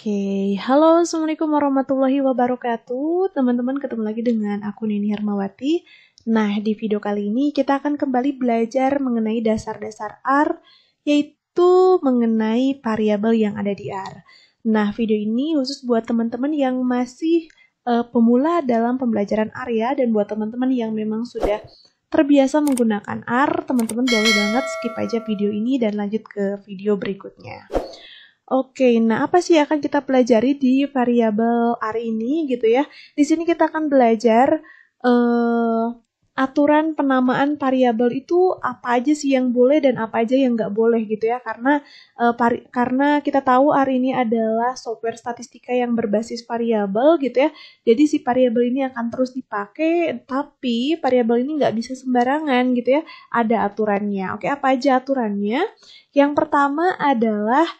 Oke, halo Assalamualaikum warahmatullahi wabarakatuh Teman-teman ketemu lagi dengan aku Nini Hermawati Nah, di video kali ini kita akan kembali belajar mengenai dasar-dasar R Yaitu mengenai variabel yang ada di R Nah, video ini khusus buat teman-teman yang masih uh, pemula dalam pembelajaran R ya Dan buat teman-teman yang memang sudah terbiasa menggunakan R Teman-teman boleh banget skip aja video ini dan lanjut ke video berikutnya Oke, nah apa sih yang akan kita pelajari di variabel R ini gitu ya? Di sini kita akan belajar uh, aturan penamaan variabel itu apa aja sih yang boleh dan apa aja yang nggak boleh gitu ya? Karena uh, pari, karena kita tahu R ini adalah software statistika yang berbasis variabel gitu ya. Jadi si variabel ini akan terus dipakai, tapi variabel ini nggak bisa sembarangan gitu ya. Ada aturannya. Oke, apa aja aturannya? Yang pertama adalah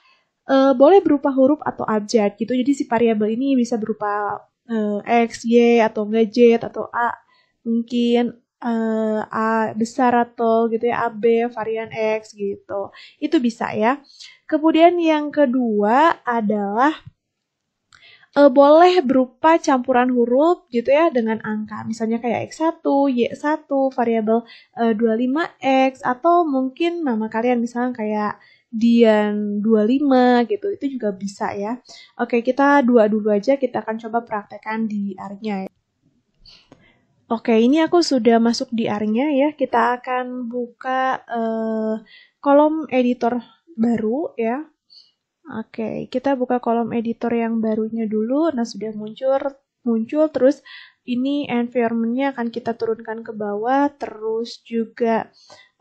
uh, boleh berupa huruf atau abjad gitu. Jadi si variabel ini bisa berupa uh, x, y atau enggak z atau a mungkin uh, a besar atau gitu ya ab varian x gitu. Itu bisa ya. Kemudian yang kedua adalah e, boleh berupa campuran huruf gitu ya dengan angka. Misalnya kayak X1, Y1, variabel e, eh, 25X atau mungkin nama kalian misalnya kayak Dian 25 gitu. Itu juga bisa ya. Oke, kita dua dulu aja kita akan coba praktekkan di r ya. Oke, ini aku sudah masuk di r ya. Kita akan buka uh, kolom editor baru ya. Oke, kita buka kolom editor yang barunya dulu. Nah, sudah muncul, muncul terus ini environmentnya akan kita turunkan ke bawah, terus juga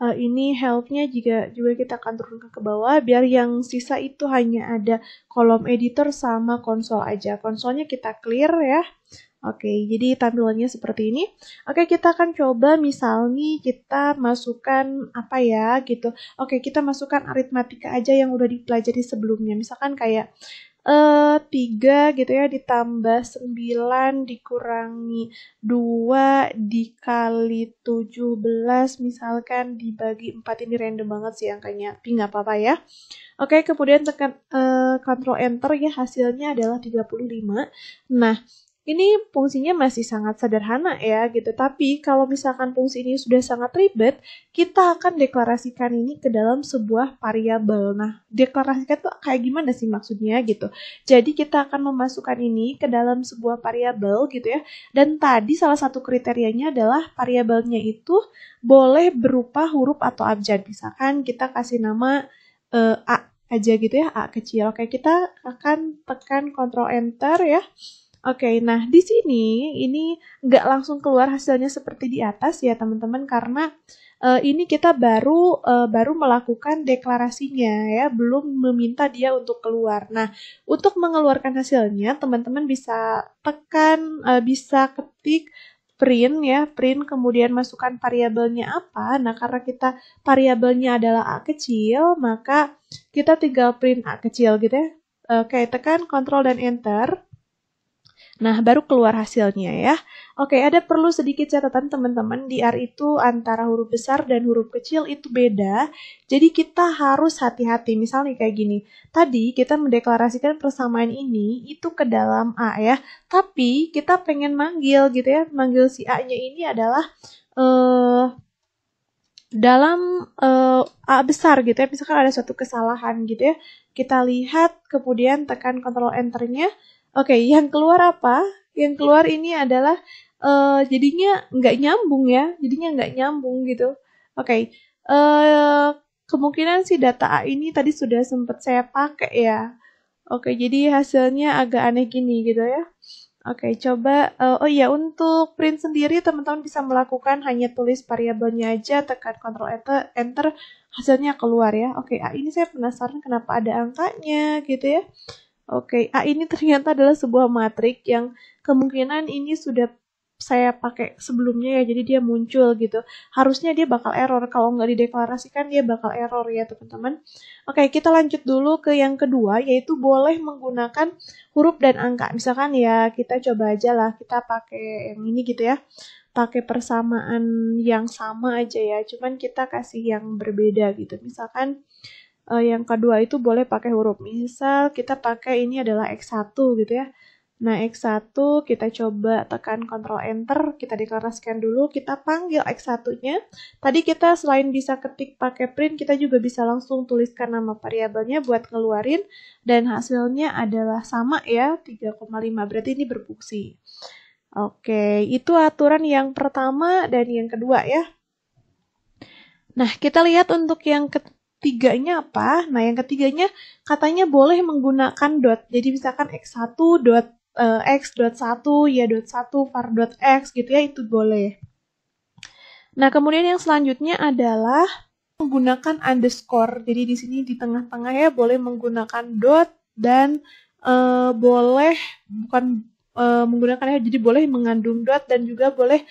uh, ini helpnya juga juga kita akan turunkan ke bawah, biar yang sisa itu hanya ada kolom editor sama konsol aja. Konsolnya kita clear ya. Oke, jadi tampilannya seperti ini. Oke, kita akan coba misalnya kita masukkan apa ya gitu. Oke, kita masukkan aritmatika aja yang udah dipelajari sebelumnya. Misalkan kayak eh, 3 gitu ya ditambah 9 dikurangi 2 dikali 17 misalkan dibagi 4 ini random banget sih angkanya tapi nggak apa-apa ya oke kemudian tekan eh, control enter ya hasilnya adalah 35 nah ini fungsinya masih sangat sederhana ya gitu, tapi kalau misalkan fungsi ini sudah sangat ribet, kita akan deklarasikan ini ke dalam sebuah variabel. Nah, deklarasikan tuh kayak gimana sih maksudnya gitu. Jadi kita akan memasukkan ini ke dalam sebuah variabel gitu ya. Dan tadi salah satu kriterianya adalah variabelnya itu boleh berupa huruf atau abjad. Misalkan kita kasih nama uh, A aja gitu ya, A kecil. Oke, kita akan tekan Ctrl Enter ya. Oke, okay, nah di sini ini nggak langsung keluar hasilnya seperti di atas ya teman-teman karena uh, ini kita baru uh, baru melakukan deklarasinya ya, belum meminta dia untuk keluar. Nah, untuk mengeluarkan hasilnya teman-teman bisa tekan uh, bisa ketik print ya, print kemudian masukkan variabelnya apa. Nah, karena kita variabelnya adalah A kecil, maka kita tinggal print A kecil gitu ya. Oke, okay, tekan Ctrl dan Enter. Nah, baru keluar hasilnya ya. Oke, ada perlu sedikit catatan teman-teman. Di R itu antara huruf besar dan huruf kecil itu beda. Jadi kita harus hati-hati. Misalnya kayak gini. Tadi kita mendeklarasikan persamaan ini itu ke dalam A ya. Tapi kita pengen manggil gitu ya. Manggil si A-nya ini adalah... Uh, dalam uh, A besar gitu ya, misalkan ada suatu kesalahan gitu ya, kita lihat kemudian tekan kontrol enternya, Oke, okay, yang keluar apa? Yang keluar ini adalah uh, jadinya nggak nyambung ya, jadinya nggak nyambung gitu. Oke, okay, uh, eh, kemungkinan si data A ini tadi sudah sempat saya pakai ya. Oke, okay, jadi hasilnya agak aneh gini gitu ya. Oke, coba. Uh, oh iya, untuk print sendiri teman-teman bisa melakukan hanya tulis variabelnya aja, tekan Ctrl Enter, enter hasilnya keluar ya. Oke, A ini saya penasaran kenapa ada angkanya gitu ya. Oke, A ah, ini ternyata adalah sebuah matrik yang kemungkinan ini sudah saya pakai sebelumnya ya, jadi dia muncul gitu. Harusnya dia bakal error, kalau nggak dideklarasikan dia bakal error ya teman-teman. Oke, kita lanjut dulu ke yang kedua, yaitu boleh menggunakan huruf dan angka. Misalkan ya kita coba aja lah, kita pakai yang ini gitu ya. Pakai persamaan yang sama aja ya, cuman kita kasih yang berbeda gitu. Misalkan uh, yang kedua itu boleh pakai huruf. Misal kita pakai ini adalah X1 gitu ya. Nah, X1 kita coba tekan Ctrl Enter, kita deklarasikan dulu, kita panggil X1-nya. Tadi kita selain bisa ketik pakai print, kita juga bisa langsung tuliskan nama variabelnya buat ngeluarin, dan hasilnya adalah sama ya, 3,5, berarti ini berfungsi. Oke, itu aturan yang pertama dan yang kedua ya. Nah, kita lihat untuk yang Tiganya apa? Nah, yang ketiganya katanya boleh menggunakan dot. Jadi misalkan X1 dot uh, X dot 1, ya dot 1 var dot X gitu ya, itu boleh. Nah, kemudian yang selanjutnya adalah menggunakan underscore. Jadi di sini di tengah-tengah ya boleh menggunakan dot dan uh, boleh bukan uh, menggunakan ya jadi boleh mengandung dot dan juga boleh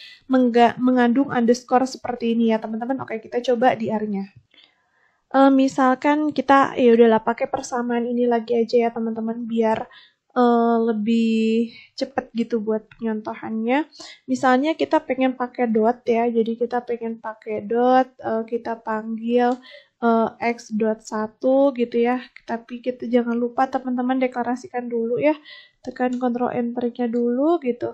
mengandung underscore seperti ini ya teman-teman oke kita coba di R-nya uh, misalkan kita ya udahlah pakai persamaan ini lagi aja ya teman-teman biar uh, lebih cepet gitu buat penyontohannya. Misalnya kita pengen pakai dot ya, jadi kita pengen pakai dot, uh, kita panggil uh, x dot satu gitu ya. Tapi kita jangan lupa teman-teman deklarasikan dulu ya, tekan kontrol enternya dulu gitu.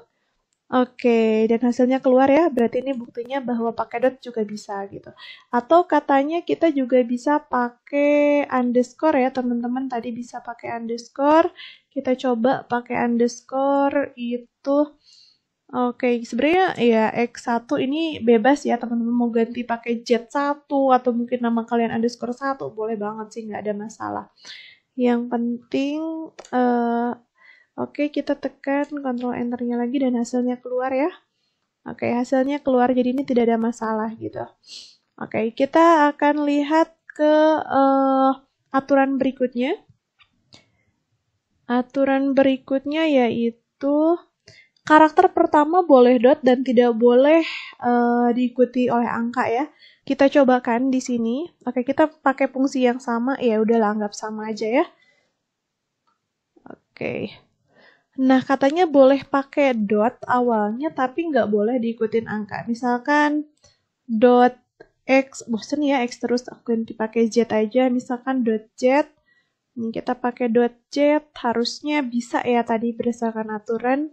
Oke, dan hasilnya keluar ya, berarti ini buktinya bahwa pakai dot juga bisa gitu. Atau katanya kita juga bisa pakai underscore ya, teman-teman. Tadi bisa pakai underscore, kita coba pakai underscore itu. Oke, sebenarnya ya X1 ini bebas ya, teman-teman mau ganti pakai Z1 atau mungkin nama kalian underscore 1, boleh banget sih, nggak ada masalah. Yang penting... Uh, Oke, kita tekan kontrol enternya lagi dan hasilnya keluar ya. Oke, hasilnya keluar jadi ini tidak ada masalah gitu. Oke, kita akan lihat ke uh, aturan berikutnya. Aturan berikutnya yaitu karakter pertama boleh dot dan tidak boleh uh, diikuti oleh angka ya. Kita cobakan di sini. Oke, kita pakai fungsi yang sama ya udah anggap sama aja ya. Oke. Nah, katanya boleh pakai dot awalnya, tapi nggak boleh diikutin angka. Misalkan dot X, bosen ya X terus, aku yang pakai Z aja. Misalkan dot Z, kita pakai dot Z, harusnya bisa ya tadi berdasarkan aturan.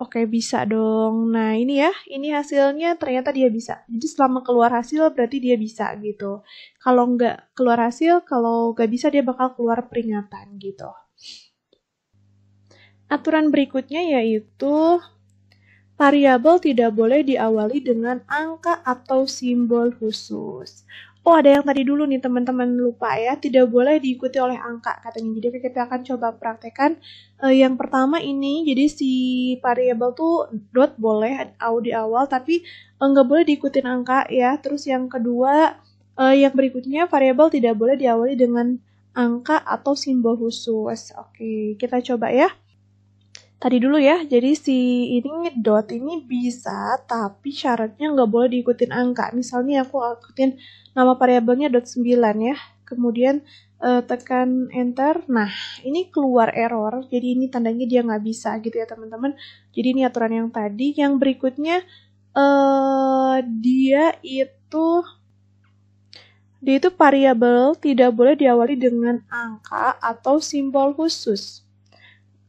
Oke, bisa dong. Nah, ini ya, ini hasilnya ternyata dia bisa. Jadi selama keluar hasil berarti dia bisa gitu. Kalau nggak keluar hasil, kalau nggak bisa dia bakal keluar peringatan gitu. Aturan berikutnya yaitu variabel tidak boleh diawali dengan angka atau simbol khusus. Oh, ada yang tadi dulu nih teman-teman lupa ya, tidak boleh diikuti oleh angka katanya. Jadi kita akan coba praktekkan e, yang pertama ini. Jadi si variabel tuh dot boleh au di awal tapi eh, nggak boleh diikutin angka ya. Terus yang kedua, e, yang berikutnya variabel tidak boleh diawali dengan angka atau simbol khusus. Oke, kita coba ya. Tadi dulu ya, jadi si ini dot ini bisa, tapi syaratnya nggak boleh diikutin angka. Misalnya aku ikutin nama variabelnya dot 9 ya, kemudian uh, tekan enter. Nah, ini keluar error, jadi ini tandanya dia nggak bisa gitu ya teman-teman. Jadi ini aturan yang tadi. Yang berikutnya, uh, dia itu dia itu variabel tidak boleh diawali dengan angka atau simbol khusus.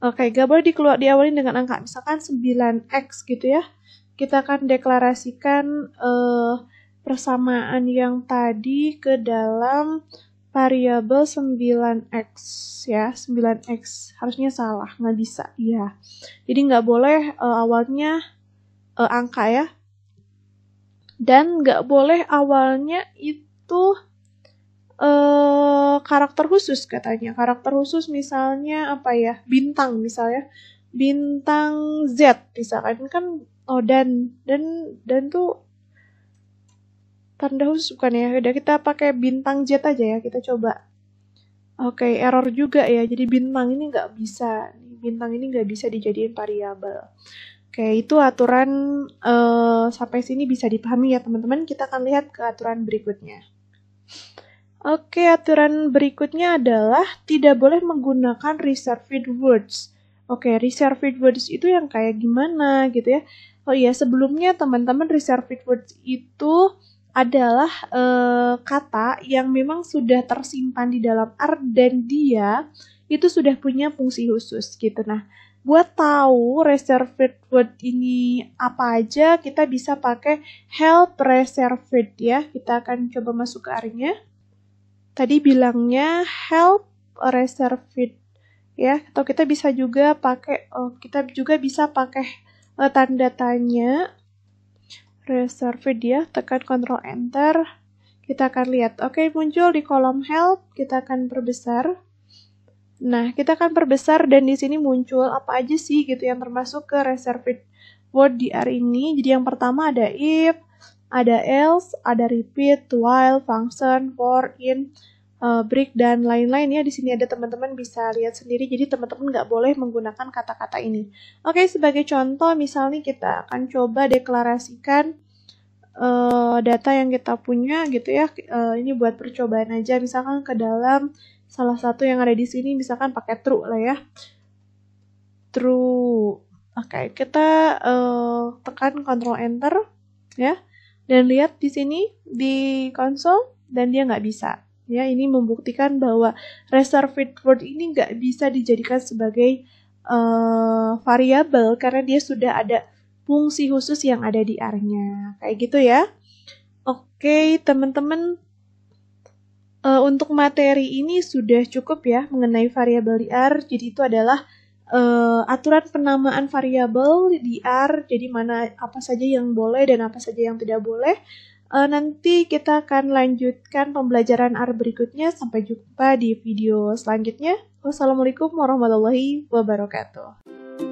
Oke, boleh dikeluar diawali dengan angka misalkan 9x gitu ya. Kita akan deklarasikan uh, persamaan yang tadi ke dalam variabel 9x ya, 9x. Harusnya salah, nggak bisa ya. Jadi nggak boleh uh, awalnya uh, angka ya. Dan nggak boleh awalnya itu Eh, karakter khusus katanya. Karakter khusus misalnya apa ya? Bintang misalnya. Bintang Z misalkan kan oh dan dan dan tuh tanda khusus bukan ya. Udah kita pakai bintang Z aja ya. Kita coba. Oke, okay, error juga ya. Jadi bintang ini nggak bisa. Bintang ini nggak bisa dijadiin variabel. Oke, okay, itu aturan uh, sampai sini bisa dipahami ya teman-teman. Kita akan lihat ke aturan berikutnya. Oke, aturan berikutnya adalah tidak boleh menggunakan reserved words. Oke, reserved words itu yang kayak gimana gitu ya? Oh iya, sebelumnya teman-teman reserved words itu adalah eh, kata yang memang sudah tersimpan di dalam art dan dia itu sudah punya fungsi khusus gitu. Nah, buat tahu reserved word ini apa aja, kita bisa pakai help reserved ya. Kita akan coba masuk ke R-nya tadi bilangnya help reserved ya atau kita bisa juga pakai oh, kita juga bisa pakai uh, tanda tanya reserved ya tekan control Enter kita akan lihat oke okay, muncul di kolom help kita akan perbesar nah kita akan perbesar dan di sini muncul apa aja sih gitu yang termasuk ke reserved word di R ini jadi yang pertama ada if ada else, ada repeat, while, function, for, in, uh, break dan lain-lain ya. Di sini ada teman-teman bisa lihat sendiri. Jadi teman-teman nggak boleh menggunakan kata-kata ini. Oke, sebagai contoh misalnya kita akan coba deklarasikan uh, data yang kita punya gitu ya. Uh, ini buat percobaan aja. Misalkan ke dalam salah satu yang ada di sini misalkan pakai true lah ya. True. Oke, kita uh, tekan Ctrl Enter ya dan lihat di sini di konsol dan dia nggak bisa. Ya, ini membuktikan bahwa reserved word ini nggak bisa dijadikan sebagai uh, variabel karena dia sudah ada fungsi khusus yang ada di R-nya. Kayak gitu ya. Oke, teman-teman. Uh, untuk materi ini sudah cukup ya mengenai variabel di R. Jadi itu adalah uh, aturan penamaan variabel di R, jadi mana apa saja yang boleh dan apa saja yang tidak boleh. Uh, nanti kita akan lanjutkan pembelajaran R berikutnya. Sampai jumpa di video selanjutnya. Wassalamualaikum warahmatullahi wabarakatuh.